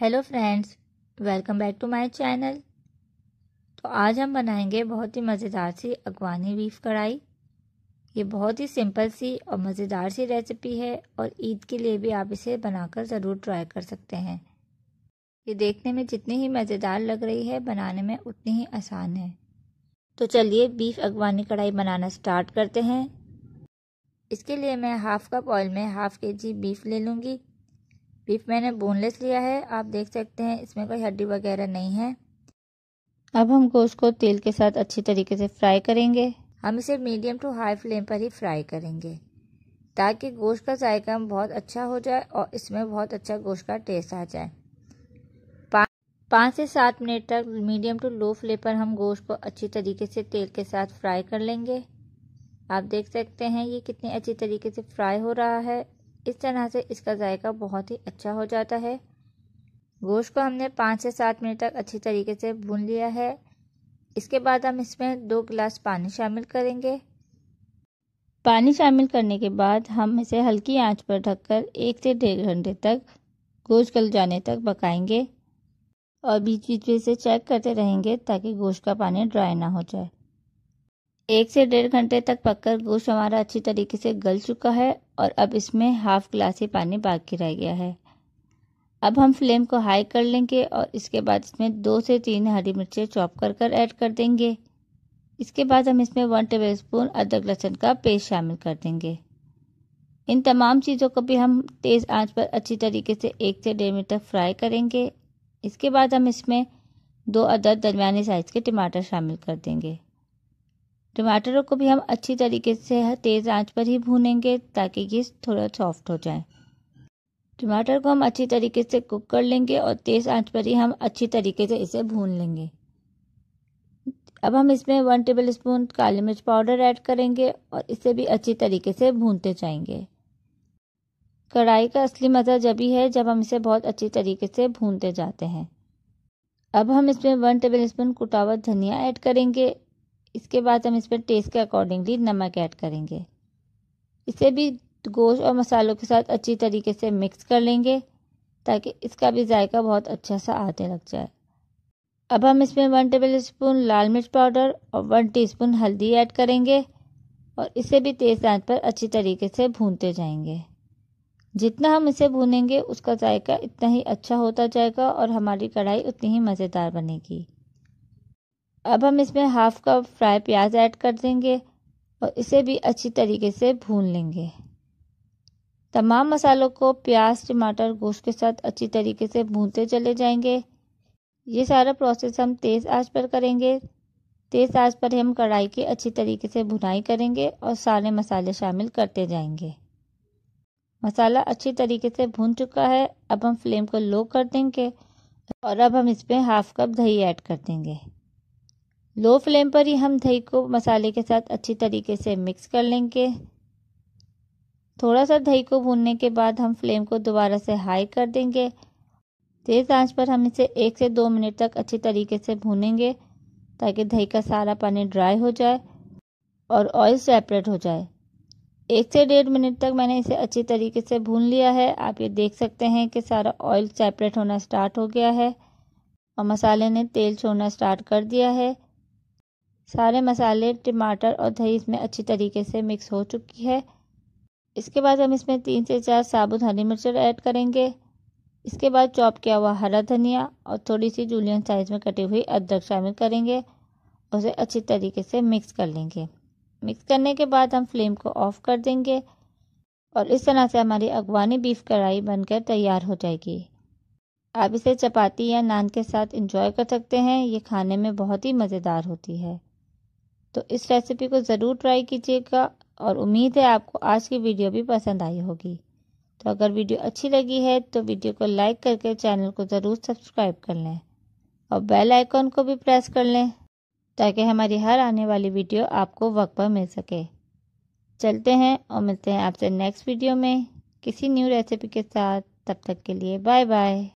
hello friends welcome back to my channel तो आज हम बनाएंगे बहुत ही मज़ेदार सी अगवानी बीफ कढ़ाई ये बहुत ही सिंपल सी और मज़ेदार सी रेसिपी है और ईद के लिए भी आप इसे बनाकर ज़रूर ट्राई कर सकते हैं ये देखने में जितनी ही मज़ेदार लग रही है बनाने में उतनी ही आसान है तो चलिए बीफ अगवानी कढ़ाई बनाना स्टार्ट करते हैं इसके लिए मैं हाफ़ कप ऑयल में हाफ़ के जी बीफ ले लूँगी बीफ मैंने बोनलेस लिया है आप देख सकते हैं इसमें कोई हड्डी वगैरह नहीं है अब हम गोश्त को तेल के साथ अच्छी तरीके से फ्राई करेंगे हम इसे मीडियम टू हाई फ्लेम पर ही फ्राई करेंगे ताकि गोश्त का जायका बहुत अच्छा हो जाए और इसमें बहुत अच्छा गोश्त का टेस्ट आ जाए पाँच से सात मिनट तक मीडियम टू लो फ्लेम पर हम गोश्त को अच्छी तरीके से तेल के साथ फ्राई कर लेंगे आप देख सकते हैं ये कितनी अच्छी तरीके से फ्राई हो रहा है इस तरह से इसका जायका बहुत ही अच्छा हो जाता है गोश्त को हमने पाँच से सात मिनट तक अच्छी तरीके से भून लिया है इसके बाद हम इसमें दो गिलास पानी शामिल करेंगे पानी शामिल करने के बाद हम इसे हल्की आंच पर ढककर एक से डेढ़ घंटे तक गोश्त गल जाने तक पकाएंगे और बीच बीच में इसे चेक करते रहेंगे ताकि गोश्त का पानी ड्राई ना हो जाए एक से डेढ़ घंटे तक पककर गोश्त हमारा अच्छी तरीके से गल चुका है और अब इसमें हाफ़ गिलास ही पानी बाकी रह गया है अब हम फ्लेम को हाई कर लेंगे और इसके बाद इसमें दो से तीन हरी मिर्चें चॉप कर कर ऐड कर देंगे इसके बाद हम इसमें वन टेबल स्पून अदरक लहसुन का पेस्ट शामिल कर देंगे इन तमाम चीज़ों को भी हम तेज़ आंच पर अच्छी तरीके से एक से डेढ़ मिनट तक फ्राई करेंगे इसके बाद हम इसमें दो अदर दरमिया साइज़ के टमाटर शामिल कर देंगे टमाटरों को भी हम अच्छी तरीके से तेज़ आंच पर ही भूनेंगे ताकि ये थोड़ा सॉफ्ट हो जाए टमाटर को हम अच्छी तरीके से कुक कर लेंगे और तेज़ आंच पर ही हम अच्छी तरीके से इसे भून लेंगे अब हम इसमें वन टेबल स्पून काली मिर्च पाउडर ऐड करेंगे और इसे भी अच्छी तरीके से भूनते जाएंगे कढ़ाई का असली मज़ा जब ही है जब हम इसे बहुत अच्छी तरीके से भूनते जाते हैं अब हम इसमें वन टेबल स्पून कुटावा धनिया ऐड करेंगे इसके बाद हम इसमें टेस्ट के अकॉर्डिंगली नमक ऐड करेंगे इसे भी गोश्त और मसालों के साथ अच्छी तरीके से मिक्स कर लेंगे ताकि इसका भी जायका बहुत अच्छा सा आने लग जाए अब हम इसमें वन टेबल स्पून लाल मिर्च पाउडर और वन टीस्पून हल्दी ऐड करेंगे और इसे भी तेज़ आंच पर अच्छी तरीके से भूनते जाएंगे जितना हम इसे भूनेंगे उसका जायका इतना ही अच्छा होता जाएगा और हमारी कढ़ाई उतनी ही मज़ेदार बनेगी अब हम इसमें हाफ कप फ्राई प्याज ऐड कर देंगे और इसे भी अच्छी तरीके से भून लेंगे तमाम मसालों को प्याज टमाटर गोश्त के साथ अच्छी तरीके से भूनते चले जाएंगे ये सारा प्रोसेस हम तेज़ आंच पर करेंगे तेज़ आंच पर हम कढ़ाई की अच्छी तरीके से भुनाई करेंगे और सारे मसाले शामिल करते जाएंगे मसाला अच्छी तरीके से भून चुका है अब हम फ्लेम को लो कर देंगे और अब हम इसमें हाफ कप दही ऐड कर देंगे लो फ्लेम पर ही हम दही को मसाले के साथ अच्छी तरीके से मिक्स कर लेंगे थोड़ा सा दही को भूनने के बाद हम फ्लेम को दोबारा से हाई कर देंगे तेज़ आंच पर हम इसे एक से दो मिनट तक अच्छी तरीके से भूनेंगे ताकि दही का सारा पानी ड्राई हो जाए और ऑयल सेपरेट हो जाए एक से डेढ़ मिनट तक मैंने इसे अच्छी तरीके से भून लिया है आप ये देख सकते हैं कि सारा ऑयल सेपरेट होना स्टार्ट हो गया है और मसाले ने तेल छोड़ना स्टार्ट कर दिया है सारे मसाले टमाटर और दही इसमें अच्छी तरीके से मिक्स हो चुकी है इसके बाद हम इसमें तीन से चार साबुत हरी मिर्च ऐड करेंगे इसके बाद चॉप किया हुआ हरा धनिया और थोड़ी सी जूलियन साइज़ में कटी हुई अदरक शामिल करेंगे उसे अच्छी तरीके से मिक्स कर लेंगे मिक्स करने के बाद हम फ्लेम को ऑफ़ कर देंगे और इस तरह से हमारी अगवानी बीफ कढ़ाई बनकर तैयार हो जाएगी आप इसे चपाती या नान के साथ इंजॉय कर सकते हैं ये खाने में बहुत ही मज़ेदार होती है तो इस रेसिपी को ज़रूर ट्राई कीजिएगा और उम्मीद है आपको आज की वीडियो भी पसंद आई होगी तो अगर वीडियो अच्छी लगी है तो वीडियो को लाइक करके चैनल को ज़रूर सब्सक्राइब कर लें और बेल आइकॉन को भी प्रेस कर लें ताकि हमारी हर आने वाली वीडियो आपको वक्त पर मिल सके चलते हैं और मिलते हैं आपसे नेक्स्ट वीडियो में किसी न्यू रेसिपी के साथ तब तक के लिए बाय बाय